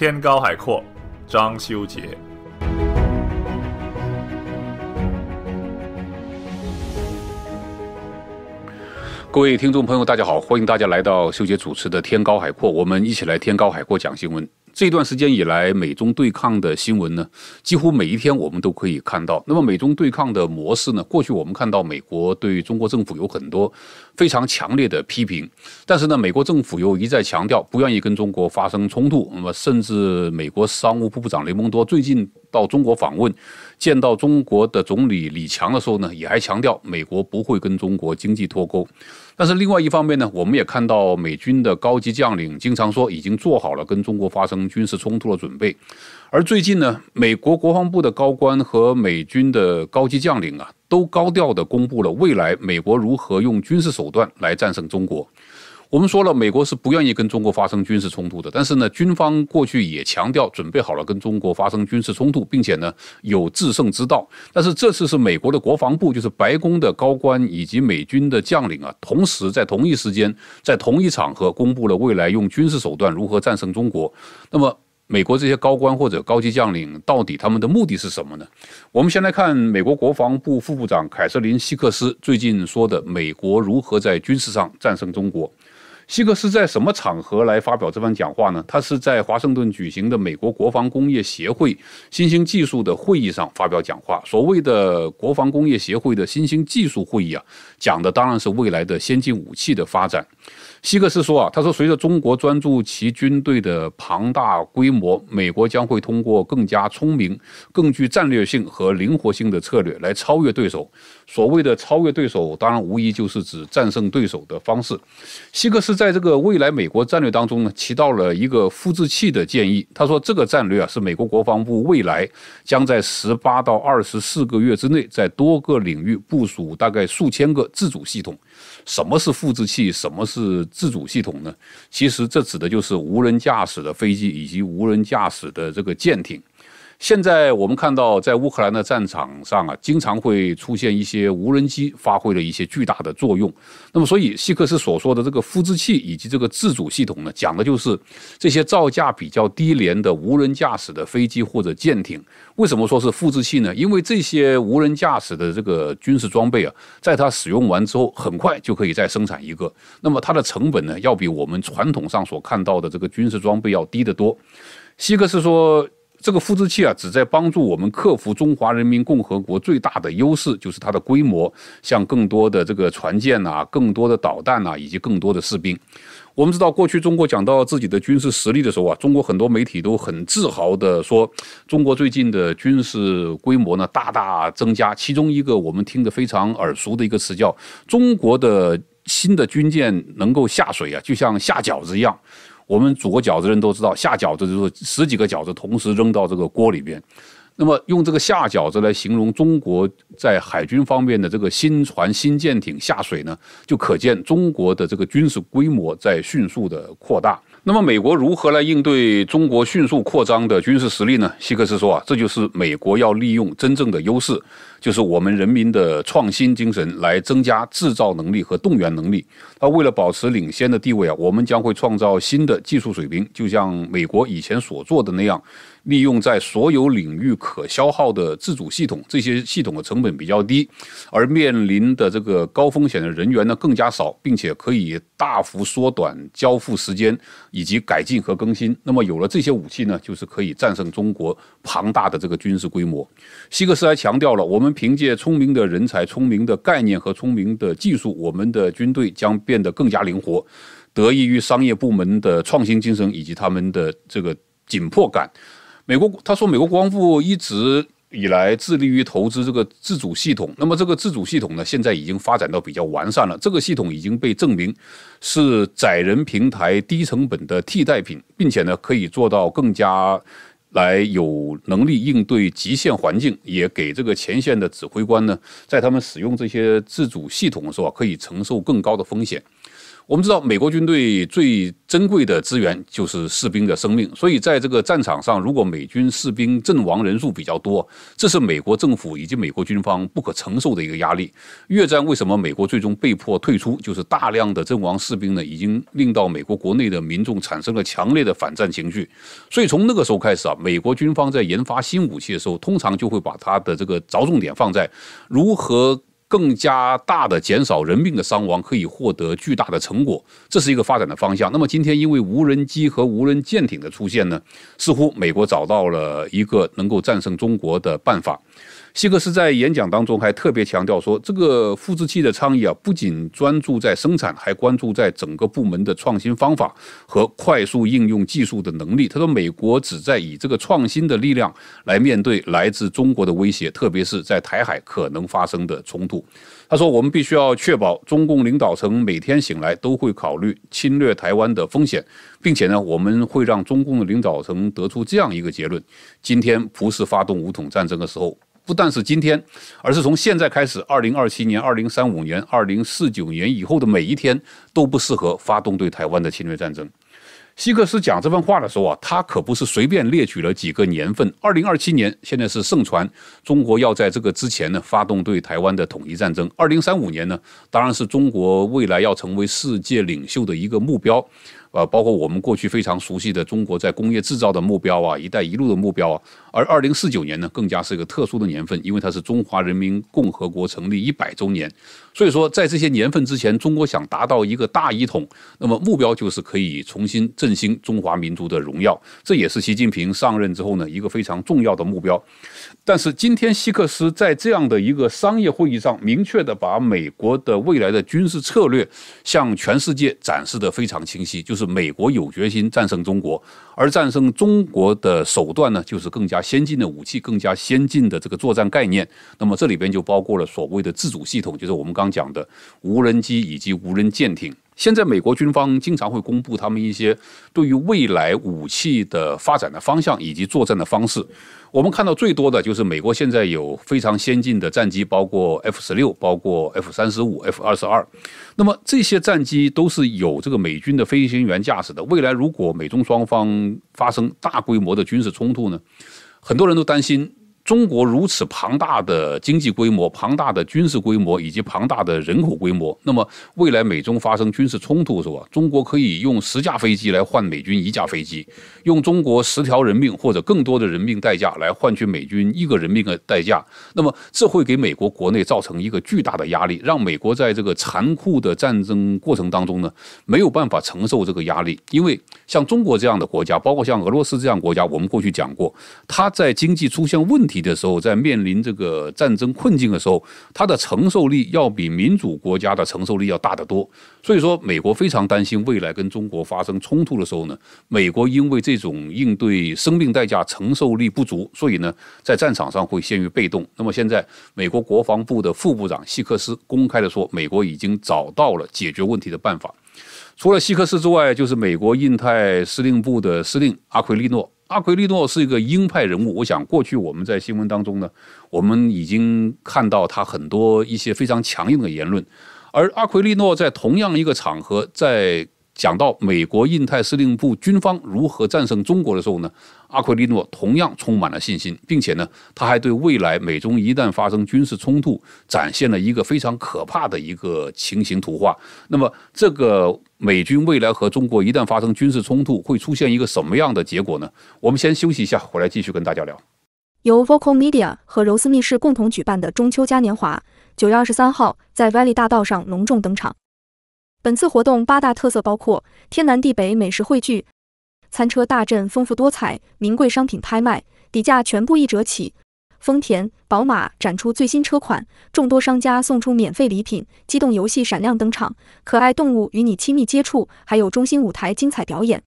天高海阔，张修杰。各位听众朋友，大家好，欢迎大家来到修杰主持的《天高海阔》，我们一起来《天高海阔》讲新闻。这段时间以来，美中对抗的新闻呢，几乎每一天我们都可以看到。那么，美中对抗的模式呢？过去我们看到美国对中国政府有很多非常强烈的批评，但是呢，美国政府又一再强调不愿意跟中国发生冲突。那么，甚至美国商务部部长雷蒙多最近。到中国访问，见到中国的总理李强的时候呢，也还强调美国不会跟中国经济脱钩。但是另外一方面呢，我们也看到美军的高级将领经常说已经做好了跟中国发生军事冲突的准备。而最近呢，美国国防部的高官和美军的高级将领啊，都高调的公布了未来美国如何用军事手段来战胜中国。我们说了，美国是不愿意跟中国发生军事冲突的，但是呢，军方过去也强调准备好了跟中国发生军事冲突，并且呢有制胜之道。但是这次是美国的国防部，就是白宫的高官以及美军的将领啊，同时在同一时间，在同一场合公布了未来用军事手段如何战胜中国。那么美国这些高官或者高级将领，到底他们的目的是什么呢？我们先来看美国国防部副部长凯瑟琳·希克斯最近说的美国如何在军事上战胜中国。希克斯在什么场合来发表这番讲话呢？他是在华盛顿举行的美国国防工业协会新兴技术的会议上发表讲话。所谓的国防工业协会的新兴技术会议啊，讲的当然是未来的先进武器的发展。希克斯说啊，他说随着中国专注其军队的庞大规模，美国将会通过更加聪明、更具战略性和灵活性的策略来超越对手。所谓的超越对手，当然无疑就是指战胜对手的方式。希克斯在这个未来美国战略当中呢，提到了一个复制器的建议。他说，这个战略啊，是美国国防部未来将在十八到二十四个月之内，在多个领域部署大概数千个自主系统。什么是复制器？什么是自主系统呢？其实这指的就是无人驾驶的飞机以及无人驾驶的这个舰艇。现在我们看到，在乌克兰的战场上啊，经常会出现一些无人机发挥了一些巨大的作用。那么，所以希克斯所说的这个复制器以及这个自主系统呢，讲的就是这些造价比较低廉的无人驾驶的飞机或者舰艇。为什么说是复制器呢？因为这些无人驾驶的这个军事装备啊，在它使用完之后，很快就可以再生产一个。那么，它的成本呢，要比我们传统上所看到的这个军事装备要低得多。希克斯说。这个复制器啊，旨在帮助我们克服中华人民共和国最大的优势，就是它的规模，像更多的这个船舰呐，更多的导弹呐，以及更多的士兵。我们知道，过去中国讲到自己的军事实力的时候啊，中国很多媒体都很自豪的说，中国最近的军事规模呢大大增加。其中一个我们听得非常耳熟的一个词叫“中国的”。新的军舰能够下水啊，就像下饺子一样。我们煮过饺子的人都知道，下饺子就是十几个饺子同时扔到这个锅里边。那么用这个下饺子来形容中国在海军方面的这个新船、新舰艇下水呢，就可见中国的这个军事规模在迅速的扩大。那么，美国如何来应对中国迅速扩张的军事实力呢？希克斯说啊，这就是美国要利用真正的优势，就是我们人民的创新精神来增加制造能力和动员能力。他为了保持领先的地位啊，我们将会创造新的技术水平，就像美国以前所做的那样。利用在所有领域可消耗的自主系统，这些系统的成本比较低，而面临的这个高风险的人员呢更加少，并且可以大幅缩短交付时间以及改进和更新。那么有了这些武器呢，就是可以战胜中国庞大的这个军事规模。希克斯还强调了，我们凭借聪明的人才、聪明的概念和聪明的技术，我们的军队将变得更加灵活，得益于商业部门的创新精神以及他们的这个紧迫感。美国他说，美国国防部一直以来致力于投资这个自主系统。那么，这个自主系统呢，现在已经发展到比较完善了。这个系统已经被证明是载人平台低成本的替代品，并且呢，可以做到更加来有能力应对极限环境，也给这个前线的指挥官呢，在他们使用这些自主系统的时候，可以承受更高的风险。我们知道，美国军队最珍贵的资源就是士兵的生命，所以在这个战场上，如果美军士兵阵亡人数比较多，这是美国政府以及美国军方不可承受的一个压力。越战为什么美国最终被迫退出，就是大量的阵亡士兵呢，已经令到美国国内的民众产生了强烈的反战情绪。所以从那个时候开始啊，美国军方在研发新武器的时候，通常就会把它的这个着重点放在如何。更加大的减少人命的伤亡，可以获得巨大的成果，这是一个发展的方向。那么今天，因为无人机和无人舰艇的出现呢，似乎美国找到了一个能够战胜中国的办法。希克斯在演讲当中还特别强调说，这个复制器的倡议啊，不仅专注在生产，还关注在整个部门的创新方法和快速应用技术的能力。他说，美国只在以这个创新的力量来面对来自中国的威胁，特别是在台海可能发生的冲突。他说，我们必须要确保中共领导层每天醒来都会考虑侵略台湾的风险，并且呢，我们会让中共的领导层得出这样一个结论：今天不是发动武统战争的时候。不但是今天，而是从现在开始，二零二七年、二零三五年、二零四九年以后的每一天都不适合发动对台湾的侵略战争。希克斯讲这份话的时候啊，他可不是随便列举了几个年份。二零二七年现在是盛传中国要在这个之前呢发动对台湾的统一战争。二零三五年呢，当然是中国未来要成为世界领袖的一个目标。呃，包括我们过去非常熟悉的中国在工业制造的目标啊，一带一路的目标，啊。而二零四九年呢，更加是一个特殊的年份，因为它是中华人民共和国成立一百周年。所以说，在这些年份之前，中国想达到一个大一统，那么目标就是可以重新振兴中华民族的荣耀，这也是习近平上任之后呢一个非常重要的目标。但是今天希克斯在这样的一个商业会议上，明确的把美国的未来的军事策略向全世界展示的非常清晰，就。是美国有决心战胜中国，而战胜中国的手段呢，就是更加先进的武器，更加先进的这个作战概念。那么这里边就包括了所谓的自主系统，就是我们刚讲的无人机以及无人舰艇。现在美国军方经常会公布他们一些对于未来武器的发展的方向以及作战的方式。我们看到最多的就是美国现在有非常先进的战机，包括 F 十六、包括 F 三十五、F 二十二。那么这些战机都是有这个美军的飞行员驾驶的。未来如果美中双方发生大规模的军事冲突呢？很多人都担心。中国如此庞大的经济规模、庞大的军事规模以及庞大的人口规模，那么未来美中发生军事冲突的时候，中国可以用十架飞机来换美军一架飞机，用中国十条人命或者更多的人命代价来换取美军一个人命的代价，那么这会给美国国内造成一个巨大的压力，让美国在这个残酷的战争过程当中呢，没有办法承受这个压力，因为像中国这样的国家，包括像俄罗斯这样国家，我们过去讲过，他在经济出现问题。的时候，在面临这个战争困境的时候，它的承受力要比民主国家的承受力要大得多。所以说，美国非常担心未来跟中国发生冲突的时候呢，美国因为这种应对生命代价承受力不足，所以呢，在战场上会陷于被动。那么现在，美国国防部的副部长希克斯公开的说，美国已经找到了解决问题的办法。除了希克斯之外，就是美国印太司令部的司令阿奎利诺。阿奎利诺是一个鹰派人物，我想过去我们在新闻当中呢，我们已经看到他很多一些非常强硬的言论，而阿奎利诺在同样一个场合，在。讲到美国印太司令部军方如何战胜中国的时候呢，阿奎利诺同样充满了信心，并且呢，他还对未来美中一旦发生军事冲突，展现了一个非常可怕的一个情形图画。那么这个美军未来和中国一旦发生军事冲突，会出现一个什么样的结果呢？我们先休息一下，回来继续跟大家聊。由 Vocal Media 和柔斯密室共同举办的中秋嘉年华，九月二十三号在 Valley 大道上隆重登场。本次活动八大特色包括天南地北美食汇聚，餐车大镇丰富多彩，名贵商品拍卖底价全部一折起，丰田、宝马展出最新车款，众多商家送出免费礼品，机动游戏闪亮登场，可爱动物与你亲密接触，还有中心舞台精彩表演。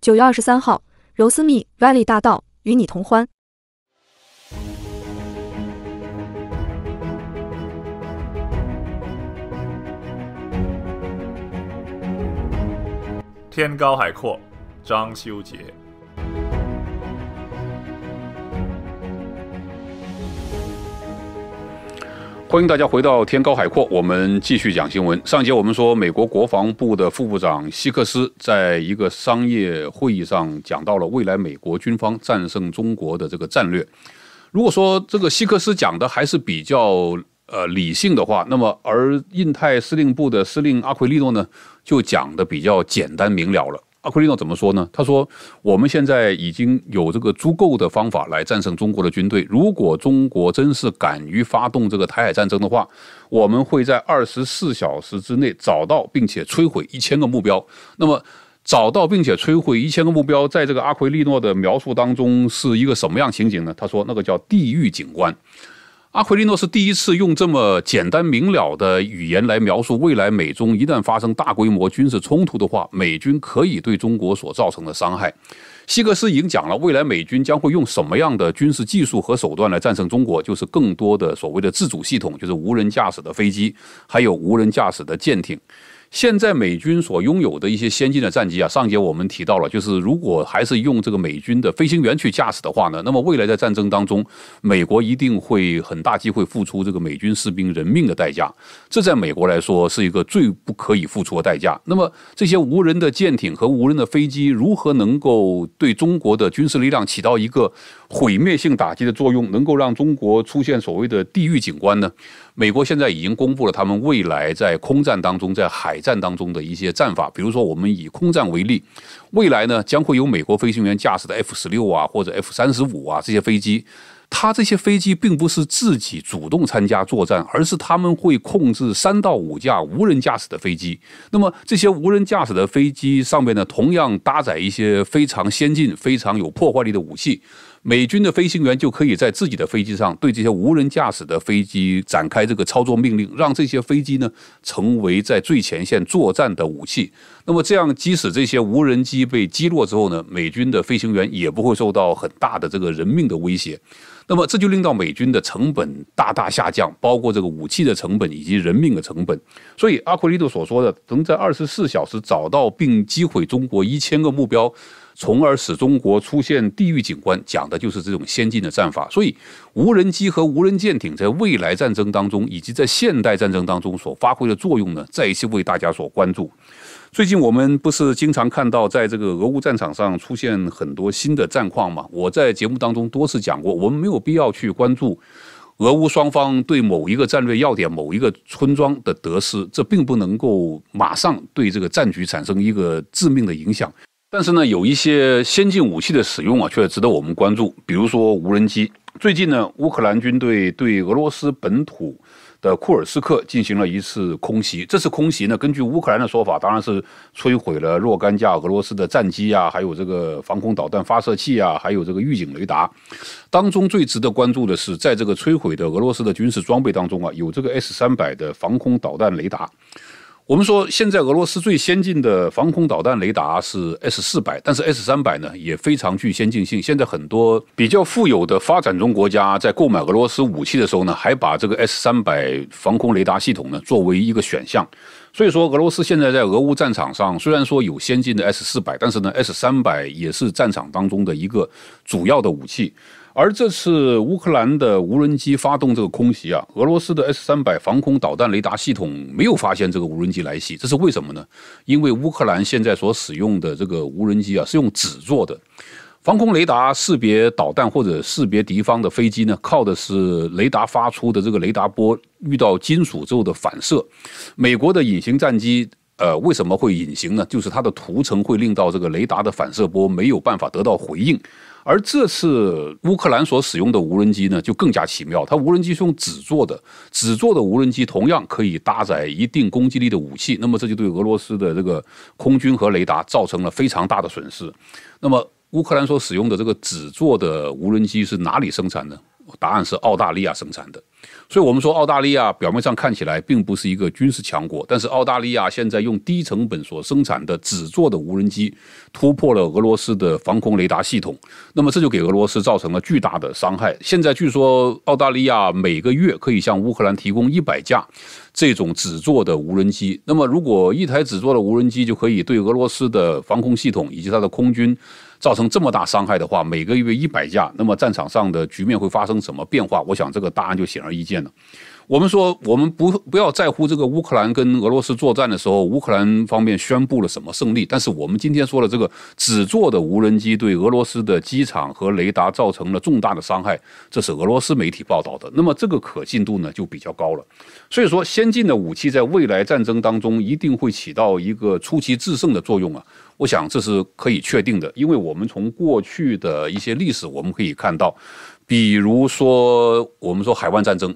九月二十三号，柔斯密 Valley 大道与你同欢。天高海阔，张修杰，欢迎大家回到《天高海阔》，我们继续讲新闻。上节我们说，美国国防部的副部长希克斯在一个商业会议上讲到了未来美国军方战胜中国的这个战略。如果说这个希克斯讲的还是比较……呃，理性的话，那么而印太司令部的司令阿奎利诺呢，就讲的比较简单明了了。阿奎利诺怎么说呢？他说，我们现在已经有这个足够的方法来战胜中国的军队。如果中国真是敢于发动这个台海战争的话，我们会在二十四小时之内找到并且摧毁一千个目标。那么，找到并且摧毁一千个目标，在这个阿奎利诺的描述当中是一个什么样情景呢？他说，那个叫地狱景观。阿奎利诺是第一次用这么简单明了的语言来描述未来美中一旦发生大规模军事冲突的话，美军可以对中国所造成的伤害。希格斯已经讲了，未来美军将会用什么样的军事技术和手段来战胜中国，就是更多的所谓的自主系统，就是无人驾驶的飞机，还有无人驾驶的舰艇。现在美军所拥有的一些先进的战机啊，上节我们提到了，就是如果还是用这个美军的飞行员去驾驶的话呢，那么未来在战争当中，美国一定会很大机会付出这个美军士兵人命的代价，这在美国来说是一个最不可以付出的代价。那么这些无人的舰艇和无人的飞机如何能够对中国的军事力量起到一个毁灭性打击的作用，能够让中国出现所谓的地狱景观呢？美国现在已经公布了他们未来在空战当中在海。海战当中的一些战法，比如说我们以空战为例，未来呢将会有美国飞行员驾驶的 F 十六啊或者 F 三十五啊这些飞机，它这些飞机并不是自己主动参加作战，而是他们会控制三到五架无人驾驶的飞机。那么这些无人驾驶的飞机上面呢，同样搭载一些非常先进、非常有破坏力的武器。美军的飞行员就可以在自己的飞机上对这些无人驾驶的飞机展开这个操作命令，让这些飞机呢成为在最前线作战的武器。那么这样，即使这些无人机被击落之后呢，美军的飞行员也不会受到很大的这个人命的威胁。那么这就令到美军的成本大大下降，包括这个武器的成本以及人命的成本。所以阿奎利多所说的，能在二十四小时找到并击毁中国一千个目标。从而使中国出现地域景观，讲的就是这种先进的战法。所以，无人机和无人舰艇在未来战争当中，以及在现代战争当中所发挥的作用呢，再一次为大家所关注。最近我们不是经常看到，在这个俄乌战场上出现很多新的战况吗？我在节目当中多次讲过，我们没有必要去关注俄乌双方对某一个战略要点、某一个村庄的得失，这并不能够马上对这个战局产生一个致命的影响。但是呢，有一些先进武器的使用啊，却值得我们关注。比如说无人机，最近呢，乌克兰军队对俄罗斯本土的库尔斯克进行了一次空袭。这次空袭呢，根据乌克兰的说法，当然是摧毁了若干架俄罗斯的战机啊，还有这个防空导弹发射器啊，还有这个预警雷达。当中最值得关注的是，在这个摧毁的俄罗斯的军事装备当中啊，有这个 S 三百的防空导弹雷达。我们说，现在俄罗斯最先进的防空导弹雷达是 S 四百，但是 S 三百呢也非常具先进性。现在很多比较富有的发展中国家在购买俄罗斯武器的时候呢，还把这个 S 三百防空雷达系统呢作为一个选项。所以说，俄罗斯现在在俄乌战场上，虽然说有先进的 S 四百，但是呢 S 三百也是战场当中的一个主要的武器。而这次乌克兰的无人机发动这个空袭啊，俄罗斯的 S 三百防空导弹雷达系统没有发现这个无人机来袭，这是为什么呢？因为乌克兰现在所使用的这个无人机啊是用纸做的，防空雷达识别导弹或者识别敌方的飞机呢，靠的是雷达发出的这个雷达波遇到金属之后的反射。美国的隐形战机，呃，为什么会隐形呢？就是它的涂层会令到这个雷达的反射波没有办法得到回应。而这次乌克兰所使用的无人机呢，就更加奇妙。它无人机是用纸做的，纸做的无人机同样可以搭载一定攻击力的武器。那么这就对俄罗斯的这个空军和雷达造成了非常大的损失。那么乌克兰所使用的这个纸做的无人机是哪里生产的？答案是澳大利亚生产的。所以，我们说澳大利亚表面上看起来并不是一个军事强国，但是澳大利亚现在用低成本所生产的纸做的无人机突破了俄罗斯的防空雷达系统，那么这就给俄罗斯造成了巨大的伤害。现在据说澳大利亚每个月可以向乌克兰提供一百架这种纸做的无人机。那么，如果一台纸做的无人机就可以对俄罗斯的防空系统以及它的空军。造成这么大伤害的话，每个月一百架，那么战场上的局面会发生什么变化？我想这个答案就显而易见了。我们说，我们不不要在乎这个乌克兰跟俄罗斯作战的时候，乌克兰方面宣布了什么胜利，但是我们今天说的这个纸做的无人机对俄罗斯的机场和雷达造成了重大的伤害，这是俄罗斯媒体报道的，那么这个可信度呢就比较高了。所以说，先进的武器在未来战争当中一定会起到一个出奇制胜的作用啊，我想这是可以确定的，因为我们从过去的一些历史我们可以看到，比如说我们说海湾战争。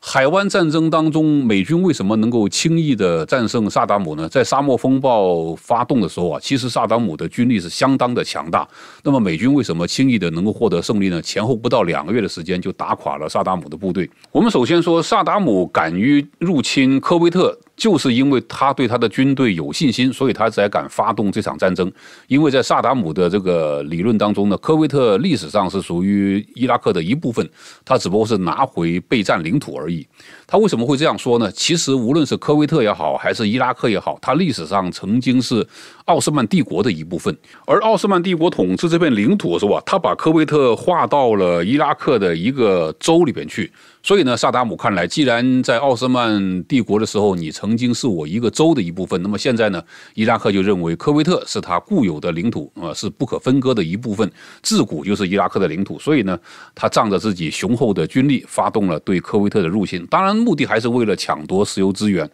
海湾战争当中，美军为什么能够轻易的战胜萨达姆呢？在沙漠风暴发动的时候啊，其实萨达姆的军力是相当的强大。那么美军为什么轻易的能够获得胜利呢？前后不到两个月的时间就打垮了萨达姆的部队。我们首先说，萨达姆敢于入侵科威特。就是因为他对他的军队有信心，所以他才敢发动这场战争。因为在萨达姆的这个理论当中呢，科威特历史上是属于伊拉克的一部分，他只不过是拿回被占领土而已。他为什么会这样说呢？其实，无论是科威特也好，还是伊拉克也好，它历史上曾经是奥斯曼帝国的一部分。而奥斯曼帝国统治这片领土是吧？他把科威特划到了伊拉克的一个州里边去。所以呢，萨达姆看来，既然在奥斯曼帝国的时候你曾经是我一个州的一部分，那么现在呢，伊拉克就认为科威特是他固有的领土，啊，是不可分割的一部分，自古就是伊拉克的领土。所以呢，他仗着自己雄厚的军力，发动了对科威特的入侵。当然。目的还是为了抢夺石油资源，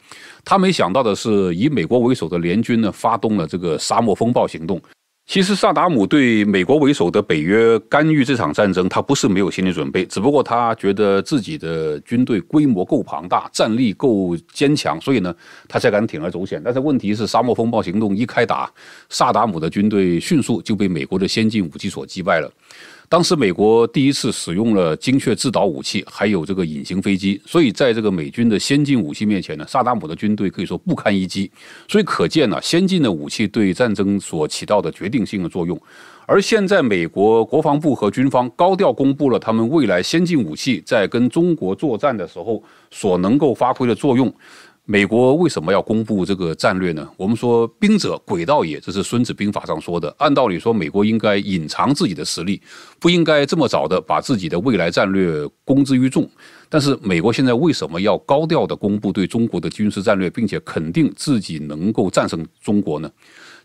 他没想到的是，以美国为首的联军呢发动了这个沙漠风暴行动。其实，萨达姆对美国为首的北约干预这场战争，他不是没有心理准备，只不过他觉得自己的军队规模够庞大，战力够坚强，所以呢，他才敢铤而走险。但是，问题是沙漠风暴行动一开打，萨达姆的军队迅速就被美国的先进武器所击败了。当时，美国第一次使用了精确制导武器，还有这个隐形飞机，所以在这个美军的先进武器面前呢，萨达姆的军队可以说不堪一击。所以，可见呢，先进的武器对战争所起到的决定性的作用。而现在，美国国防部和军方高调公布了他们未来先进武器在跟中国作战的时候所能够发挥的作用。美国为什么要公布这个战略呢？我们说兵者诡道也，这是《孙子兵法》上说的。按道理说，美国应该隐藏自己的实力，不应该这么早的把自己的未来战略公之于众。但是，美国现在为什么要高调的公布对中国的军事战略，并且肯定自己能够战胜中国呢？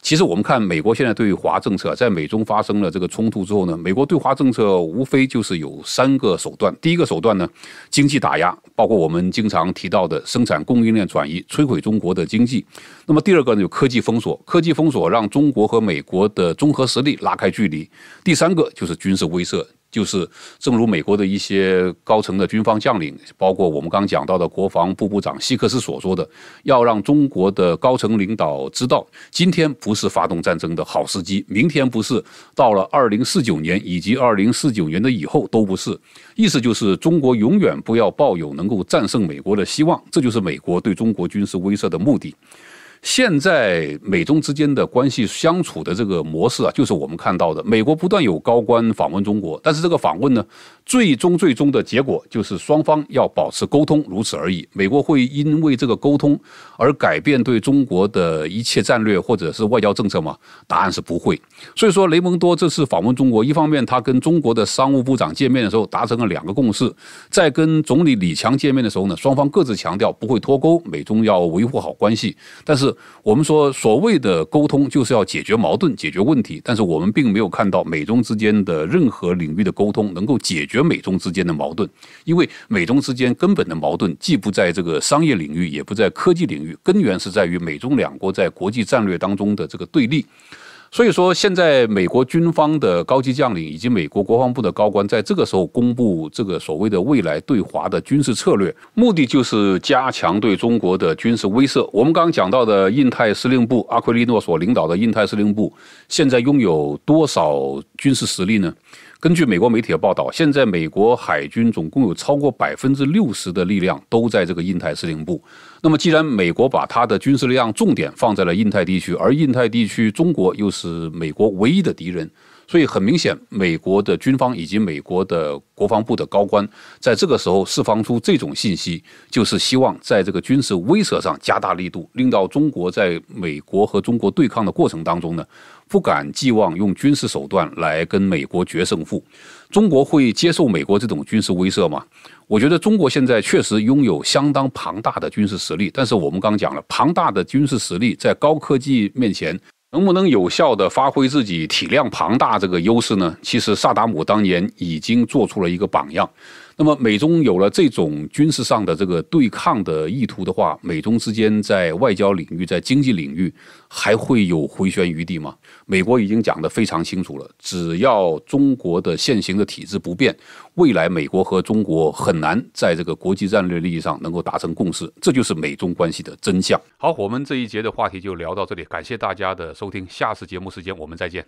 其实我们看美国现在对华政策，在美中发生了这个冲突之后呢，美国对华政策无非就是有三个手段。第一个手段呢，经济打压，包括我们经常提到的生产供应链转移，摧毁中国的经济。那么第二个呢，就科技封锁，科技封锁让中国和美国的综合实力拉开距离。第三个就是军事威慑。就是，正如美国的一些高层的军方将领，包括我们刚讲到的国防部部长希克斯所说的，要让中国的高层领导知道，今天不是发动战争的好时机，明天不是，到了二零四九年以及二零四九年的以后都不是。意思就是，中国永远不要抱有能够战胜美国的希望，这就是美国对中国军事威慑的目的。现在美中之间的关系相处的这个模式啊，就是我们看到的，美国不断有高官访问中国，但是这个访问呢，最终最终的结果就是双方要保持沟通，如此而已。美国会因为这个沟通而改变对中国的一切战略或者是外交政策吗？答案是不会。所以说，雷蒙多这次访问中国，一方面他跟中国的商务部长见面的时候达成了两个共识，在跟总理李强见面的时候呢，双方各自强调不会脱钩，美中要维护好关系，但是。我们说，所谓的沟通就是要解决矛盾、解决问题。但是我们并没有看到美中之间的任何领域的沟通能够解决美中之间的矛盾，因为美中之间根本的矛盾既不在这个商业领域，也不在科技领域，根源是在于美中两国在国际战略当中的这个对立。所以说，现在美国军方的高级将领以及美国国防部的高官在这个时候公布这个所谓的未来对华的军事策略，目的就是加强对中国的军事威慑。我们刚刚讲到的印太司令部阿奎利诺所领导的印太司令部，现在拥有多少军事实力呢？根据美国媒体的报道，现在美国海军总共有超过百分之六十的力量都在这个印太司令部。那么，既然美国把它的军事力量重点放在了印太地区，而印太地区中国又是美国唯一的敌人。所以很明显，美国的军方以及美国的国防部的高官在这个时候释放出这种信息，就是希望在这个军事威慑上加大力度，令到中国在美国和中国对抗的过程当中呢，不敢寄望用军事手段来跟美国决胜负。中国会接受美国这种军事威慑吗？我觉得中国现在确实拥有相当庞大的军事实力，但是我们刚讲了，庞大的军事实力在高科技面前。能不能有效地发挥自己体量庞大这个优势呢？其实萨达姆当年已经做出了一个榜样。那么，美中有了这种军事上的这个对抗的意图的话，美中之间在外交领域、在经济领域还会有回旋余地吗？美国已经讲得非常清楚了，只要中国的现行的体制不变，未来美国和中国很难在这个国际战略利益上能够达成共识，这就是美中关系的真相。好，我们这一节的话题就聊到这里，感谢大家的收听，下次节目时间我们再见。